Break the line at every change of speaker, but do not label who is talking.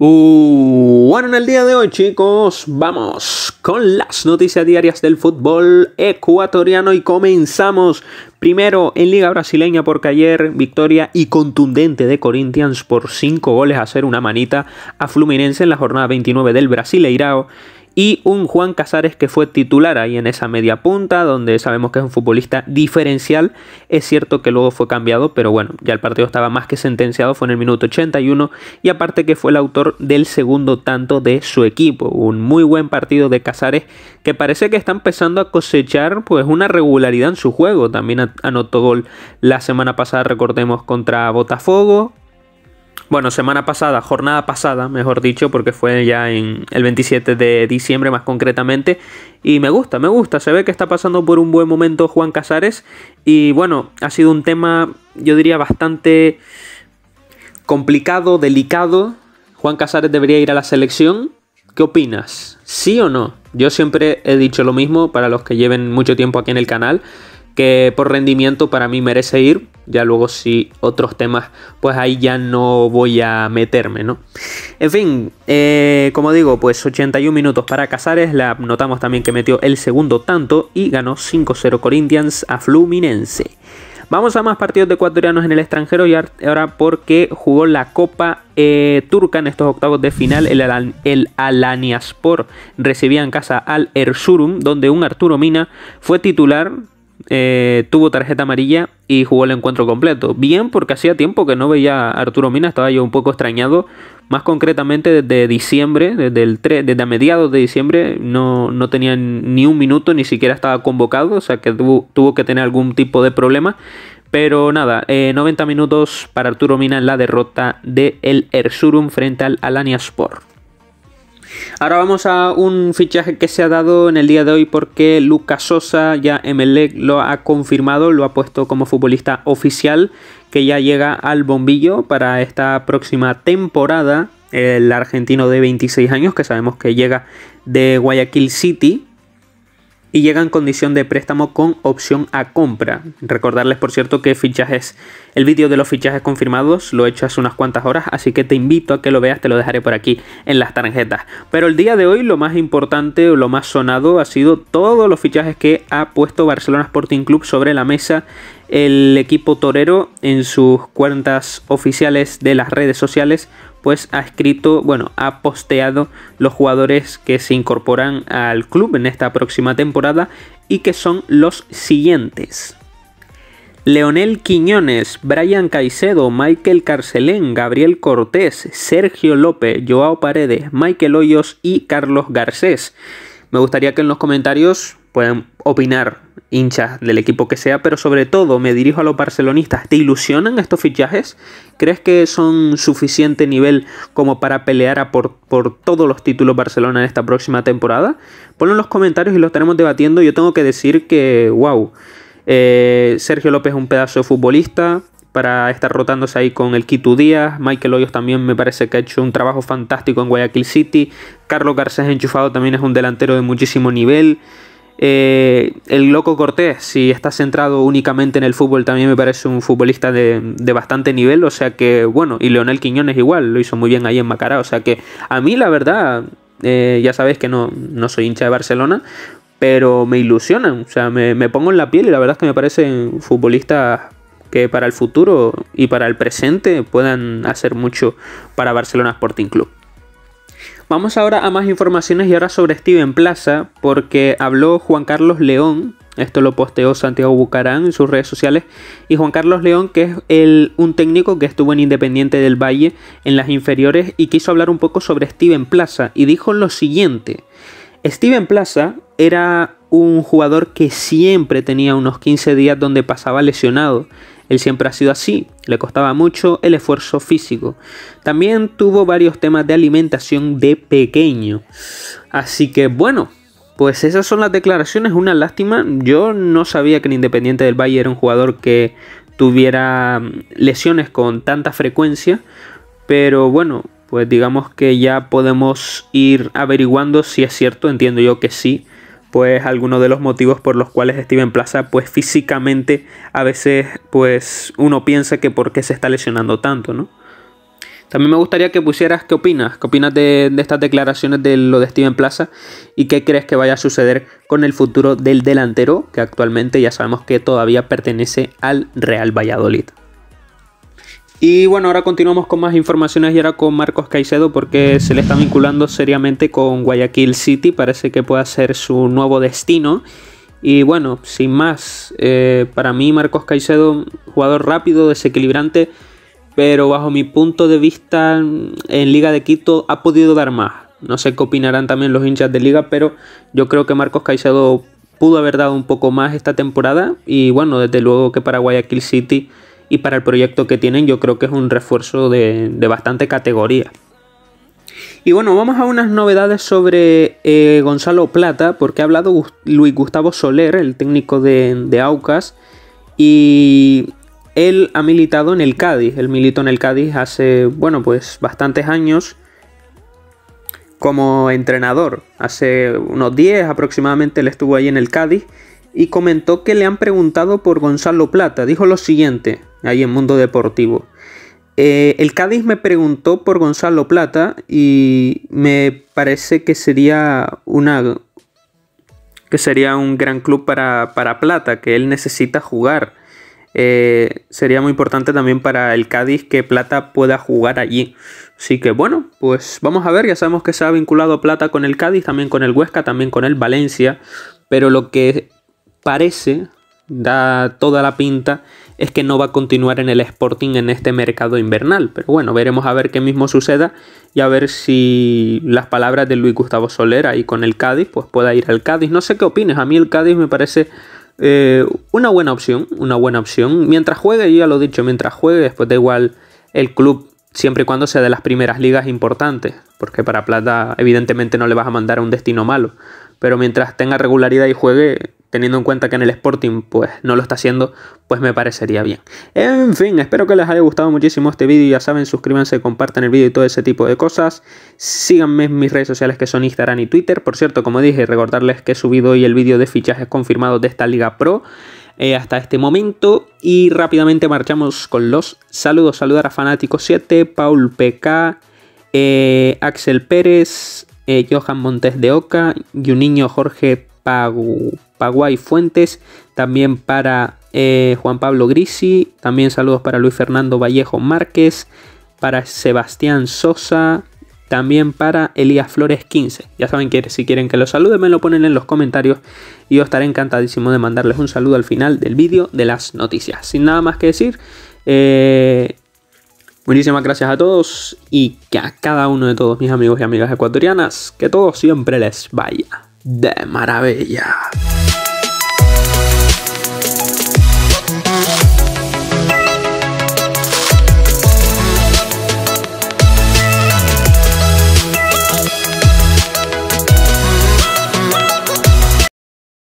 Uh, bueno, en el día de hoy, chicos, vamos con las noticias diarias del fútbol ecuatoriano y comenzamos primero en Liga Brasileña porque ayer victoria y contundente de Corinthians por 5 goles a hacer una manita a Fluminense en la jornada 29 del Brasileirao y un Juan Casares que fue titular ahí en esa media punta, donde sabemos que es un futbolista diferencial. Es cierto que luego fue cambiado, pero bueno, ya el partido estaba más que sentenciado, fue en el minuto 81 y aparte que fue el autor del segundo tanto de su equipo. Un muy buen partido de Casares que parece que está empezando a cosechar pues una regularidad en su juego. También anotó gol la semana pasada, recordemos, contra Botafogo, bueno, semana pasada, jornada pasada, mejor dicho, porque fue ya en el 27 de diciembre más concretamente. Y me gusta, me gusta. Se ve que está pasando por un buen momento Juan Casares. Y bueno, ha sido un tema, yo diría, bastante complicado, delicado. Juan Casares debería ir a la selección. ¿Qué opinas? ¿Sí o no? Yo siempre he dicho lo mismo para los que lleven mucho tiempo aquí en el canal que por rendimiento para mí merece ir. Ya luego si otros temas, pues ahí ya no voy a meterme, ¿no? En fin, eh, como digo, pues 81 minutos para Casares. La notamos también que metió el segundo tanto y ganó 5-0 Corinthians a Fluminense. Vamos a más partidos de ecuatorianos en el extranjero y ahora porque jugó la Copa eh, Turca en estos octavos de final. El, el Alaniaspor recibía en casa al Erzurum, donde un Arturo Mina fue titular eh, tuvo tarjeta amarilla y jugó el encuentro completo. Bien, porque hacía tiempo que no veía a Arturo Mina, estaba yo un poco extrañado. Más concretamente desde diciembre, desde, el desde a mediados de diciembre, no, tenía ni un minuto, ni siquiera estaba convocado, o sea que tuvo, que tener algún tipo de problema. Pero nada, 90 eh, minutos para Arturo Mina en la derrota de el Erzurum frente al Alania Sport. Ahora vamos a un fichaje que se ha dado en el día de hoy porque Lucas Sosa ya MLE lo ha confirmado, lo ha puesto como futbolista oficial que ya llega al bombillo para esta próxima temporada. El argentino de 26 años que sabemos que llega de Guayaquil City y llega en condición de préstamo con opción a compra. Recordarles, por cierto, que fichajes, el vídeo de los fichajes confirmados lo he hecho hace unas cuantas horas, así que te invito a que lo veas, te lo dejaré por aquí en las tarjetas. Pero el día de hoy lo más importante lo más sonado ha sido todos los fichajes que ha puesto Barcelona Sporting Club sobre la mesa el equipo torero en sus cuentas oficiales de las redes sociales pues ha escrito, bueno, ha posteado los jugadores que se incorporan al club en esta próxima temporada y que son los siguientes. Leonel Quiñones, Brian Caicedo, Michael Carcelén, Gabriel Cortés, Sergio López, Joao Paredes, Michael Hoyos y Carlos Garcés. Me gustaría que en los comentarios pueden opinar hinchas del equipo que sea, pero sobre todo me dirijo a los barcelonistas. ¿Te ilusionan estos fichajes? ¿Crees que son suficiente nivel como para pelear a por, todos los títulos Barcelona en esta próxima temporada? Ponlo en los comentarios y los estaremos debatiendo. Yo tengo que decir que, wow, eh, Sergio López es un pedazo de futbolista para estar rotándose ahí con el Kitu Díaz. Michael Hoyos también me parece que ha hecho un trabajo fantástico en Guayaquil City. Carlos Garcés enchufado también es un delantero de muchísimo nivel. Eh, el Loco Cortés, si está centrado únicamente en el fútbol, también me parece un futbolista de, bastante nivel. O sea que, bueno, y Leonel Quiñones igual, lo hizo muy bien ahí en Macará. O sea que a mí, la verdad, eh, ya sabéis que no, soy hincha de Barcelona, pero me ilusionan. O sea, me, me pongo en la piel y la verdad es que me parecen futbolistas que para el futuro y para el presente puedan hacer mucho para Barcelona Sporting Club. Vamos ahora a más informaciones y ahora sobre Steven Plaza, porque habló Juan Carlos León, esto lo posteó Santiago Bucarán en sus redes sociales. Y Juan Carlos León, que es un técnico que estuvo en Independiente del Valle en las inferiores y quiso hablar un poco sobre Steven Plaza. Y dijo lo siguiente. Steven Plaza era un jugador que siempre tenía unos 15 días donde pasaba lesionado. Él siempre ha sido así, le costaba mucho el esfuerzo físico. También tuvo varios temas de alimentación de pequeño. Así que bueno, pues esas son las declaraciones, una lástima. Yo no sabía que el Independiente del Valle era un jugador que tuviera mm, lesiones con tanta frecuencia. Pero bueno, pues digamos que ya podemos ir averiguando si es cierto, entiendo yo que sí pues algunos de los motivos por los cuales Steven Plaza pues físicamente a veces pues uno piensa que por qué se está lesionando tanto, ¿no? También me gustaría que pusieras qué opinas, qué opinas de, de estas declaraciones de lo de Steven Plaza y qué crees que vaya a suceder con el futuro del delantero que actualmente ya sabemos que todavía pertenece al Real Valladolid. Y bueno, ahora continuamos con más informaciones y ahora con Marcos Caicedo porque se le está vinculando seriamente con Guayaquil City, parece que puede ser su nuevo destino. Y bueno, sin más, eh, para mí Marcos Caicedo, jugador rápido, desequilibrante, pero bajo mi punto de vista en Liga de Quito ha podido dar más. No sé qué opinarán también los hinchas de Liga, pero yo creo que Marcos Caicedo pudo haber dado un poco más esta temporada y bueno, desde luego que para Guayaquil City y para el proyecto que tienen yo creo que es un refuerzo de, bastante categoría. Y bueno, vamos a unas novedades sobre eh, Gonzalo Plata, porque ha hablado Luis Gustavo Soler, el técnico de, Aucas, y él ha militado en el Cádiz. Él militó en el Cádiz hace, bueno, pues bastantes años como entrenador. Hace unos 10 aproximadamente él estuvo ahí en el Cádiz y comentó que le han preguntado por Gonzalo Plata. Dijo lo siguiente, ahí en Mundo Deportivo. Eh, el Cádiz me preguntó por Gonzalo Plata y me parece que sería una que sería un gran club para, Plata, que él necesita jugar. Eh, sería muy importante también para el Cádiz que Plata pueda jugar allí. Así que bueno, pues vamos a ver, ya sabemos que se ha vinculado Plata con el Cádiz, también con el Huesca, también con el Valencia, pero lo que parece, da toda la pinta, es que no va a continuar en el Sporting en este mercado invernal. Pero bueno, veremos a ver qué mismo suceda y a ver si las palabras de Luis Gustavo Solera y con el Cádiz, pues pueda ir al Cádiz. No sé qué opines, a mí el Cádiz me parece eh, una buena opción, una buena opción. Mientras juegue, ya lo he dicho, mientras juegue, después da igual el club, siempre y cuando sea de las primeras ligas importantes, porque para Plata evidentemente no le vas a mandar a un destino malo. Pero mientras tenga regularidad y juegue, teniendo en cuenta que en el Sporting pues no lo está haciendo, pues me parecería bien. En fin, espero que les haya gustado muchísimo este vídeo, ya saben, suscríbanse, compartan el vídeo y todo ese tipo de cosas. Síganme en mis redes sociales que son Instagram y Twitter. Por cierto, como dije, recordarles que he subido hoy el vídeo de fichajes confirmados de esta Liga Pro. Eh, hasta este momento. Y rápidamente marchamos con los saludos. Saludar a Fanático 7, Paul PK, eh, Axel Pérez, eh, Johan Montes de Oca, y un niño Jorge Paguay Fuentes, también para eh, Juan Pablo Grisi, también saludos para Luis Fernando Vallejo Márquez, para Sebastián Sosa, también para Elías Flores 15. Ya saben que si quieren que los salude me lo ponen en los comentarios y yo estaré encantadísimo de mandarles un saludo al final del vídeo de las noticias. Sin nada más que decir, eh, muchísimas gracias a todos y que a cada uno de todos mis amigos y amigas ecuatorianas, que todo siempre les vaya de maravilla.